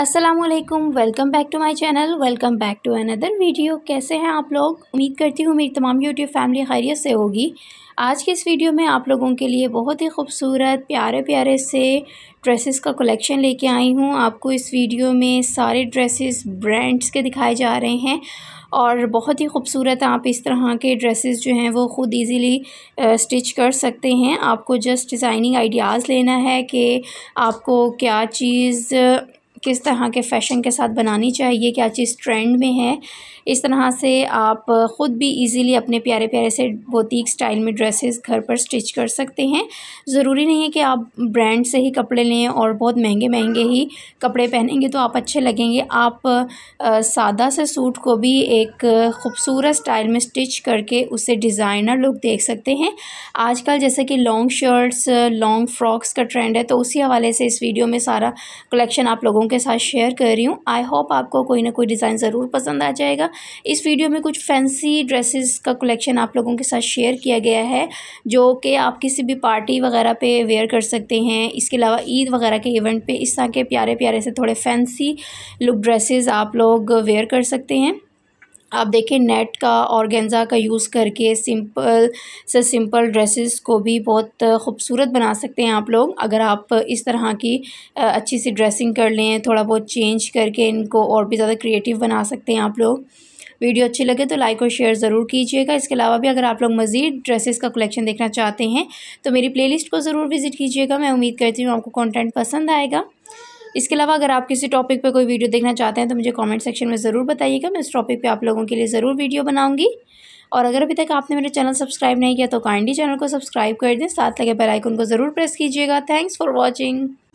Aslam welcome back to my channel welcome back to another video कैसे हैं आप लोग उम्मीद करती हूँ मेरी तमाम यूट्यूब फैमिली खैरियत से होगी आज के इस वीडियो में आप लोगों के लिए बहुत ही खूबसूरत प्यारे प्यारे से ड्रेसेस का कलेक्शन लेके आई हूँ आपको इस वीडियो में सारे ड्रेसेस ब्रांड्स के दिखाए जा रहे हैं और बहुत ही खूबसूरत आप इस तरह के ड्रेसेस जो हैं वो ख़ुद इजीली स्टिच कर सकते हैं आपको जस्ट डिज़ाइनिंग आइडियाज़ लेना है कि आपको क्या चीज़ किस तरह के फ़ैशन के साथ बनानी चाहिए क्या चीज़ ट्रेंड में है इस तरह से आप ख़ुद भी इजीली अपने प्यारे प्यारे से बोतीक स्टाइल में ड्रेसेस घर पर स्टिच कर सकते हैं ज़रूरी नहीं है कि आप ब्रांड से ही कपड़े लें और बहुत महंगे महंगे ही कपड़े पहनेंगे तो आप अच्छे लगेंगे आप सादा से सूट को भी एक खूबसूरत स्टाइल में स्टिच करके उसे डिज़ाइनर लुक देख सकते हैं आजकल जैसे कि लॉन्ग शर्ट्स लॉन्ग फ्रॉक्स का ट्रेंड है तो उसी हवाले से इस वीडियो में सारा कलेक्शन आप लोगों के साथ शेयर कर रही हूँ आई होप आपको कोई ना कोई डिज़ाइन ज़रूर पसंद आ जाएगा इस वीडियो में कुछ फैंसी ड्रेसेस का कलेक्शन आप लोगों के साथ शेयर किया गया है जो कि आप किसी भी पार्टी वगैरह पे वेयर कर सकते हैं इसके अलावा ईद वगैरह के इवेंट पे इस तरह के प्यारे प्यारे से थोड़े फैंसी लुक ड्रेसेज आप लोग वेयर कर सकते हैं आप देखें नेट का गेंज़ा का यूज़ करके सिंपल से सिंपल ड्रेसेस को भी बहुत खूबसूरत बना सकते हैं आप लोग अगर आप इस तरह की अच्छी सी ड्रेसिंग कर लें थोड़ा बहुत चेंज करके इनको और भी ज़्यादा क्रिएटिव बना सकते हैं आप लोग वीडियो अच्छी लगे तो लाइक और शेयर ज़रूर कीजिएगा इसके अलावा भी अगर आप लोग मज़ीद ड्रेसेस का कलेक्शन देखना चाहते हैं तो मेरी प्लेलिस्ट को ज़रूर विज़िट कीजिएगा मैं उम्मीद करती हूँ आपको कंटेंट पसंद आएगा इसके अलावा अगर आप किसी टॉपिक पे कोई वीडियो देखना चाहते हैं तो मुझे कमेंट सेक्शन में ज़रूर बताइएगा मैं इस टॉपिक पे आप लोगों के लिए ज़रूर वीडियो बनाऊंगी और अगर अभी तक आपने मेरे चैनल सब्सक्राइब नहीं किया तो काइंडली चैनल को सब्सक्राइब कर दें साथ लगे बेल आइकन को ज़रूर प्रेस कीजिएगा थैंक्स फॉर वॉचिंग